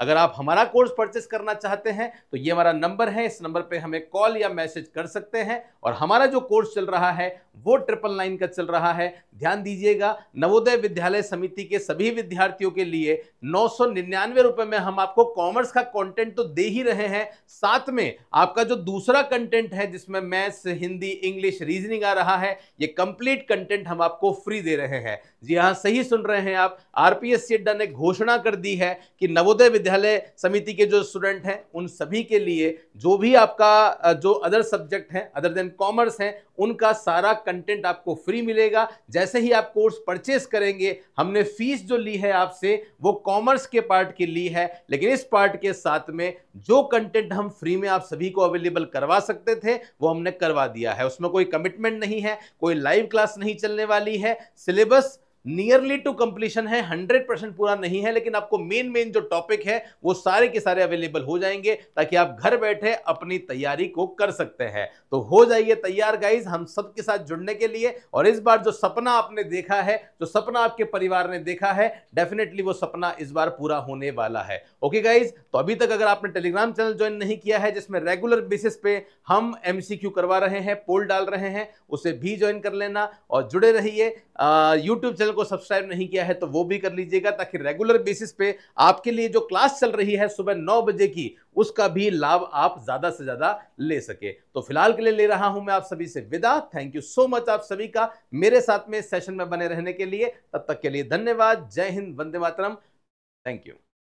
अगर आप हमारा कोर्स परचेस करना चाहते हैं तो ये हमारा नंबर है इस नंबर पे हमें कॉल या मैसेज कर सकते हैं और हमारा जो कोर्स चल रहा है वो ट्रिपल नाइन का चल रहा है ध्यान दीजिएगा नवोदय विद्यालय समिति के सभी विद्यार्थियों के लिए नौ रुपए में हम आपको कॉमर्स का कंटेंट तो दे ही रहे हैं साथ में आपका जो दूसरा कंटेंट है जिसमें मैथ्स हिंदी इंग्लिश रीजनिंग आ रहा है ये कंप्लीट कंटेंट हम आपको फ्री दे रहे हैं जी हाँ सही सुन रहे हैं आप आरपीएससी अड्डा ने घोषणा कर दी है कि नवोदय विद्यालय विश्वविद्यालय समिति के जो स्टूडेंट हैं उन सभी के लिए जो भी आपका जो अदर सब्जेक्ट हैं अदर देन कॉमर्स हैं उनका सारा कंटेंट आपको फ्री मिलेगा जैसे ही आप कोर्स परचेस करेंगे हमने फीस जो ली है आपसे वो कॉमर्स के पार्ट की ली है लेकिन इस पार्ट के साथ में जो कंटेंट हम फ्री में आप सभी को अवेलेबल करवा सकते थे वो हमने करवा दिया है उसमें कोई कमिटमेंट नहीं है कोई लाइव क्लास नहीं चलने वाली है सिलेबस नियरली टू कंप्लीशन है हंड्रेड परसेंट पूरा नहीं है लेकिन आपको मेन मेन जो टॉपिक है वो सारे के सारे अवेलेबल हो जाएंगे ताकि आप घर बैठे अपनी तैयारी को कर सकते हैं तो हो जाइए तैयार गाइज हम सबके साथ जुड़ने के लिए और इस बार जो सपना आपने देखा है जो सपना आपके परिवार ने देखा है डेफिनेटली वो सपना इस बार पूरा होने वाला है ओके गाइज तो अभी तक अगर आपने टेलीग्राम चैनल ज्वाइन नहीं किया है जिसमें रेगुलर बेसिस पे हम एम करवा रहे हैं पोल डाल रहे हैं उसे भी ज्वाइन कर लेना और जुड़े रहिए यूट्यूब चैनल को सब्सक्राइब नहीं किया है तो वो भी कर लीजिएगा ताकि रेगुलर बेसिस पे आपके लिए जो क्लास चल रही है सुबह नौ बजे की उसका भी लाभ आप ज़्यादा से ज़्यादा ले सके तो फिलहाल के लिए ले रहा हूं मैं आप सभी से विदा थैंक यू सो मच आप सभी का मेरे साथ में सेशन में बने रहने के लिए तब तक के लिए धन्यवाद जय हिंद वंदे मातरम थैंक यू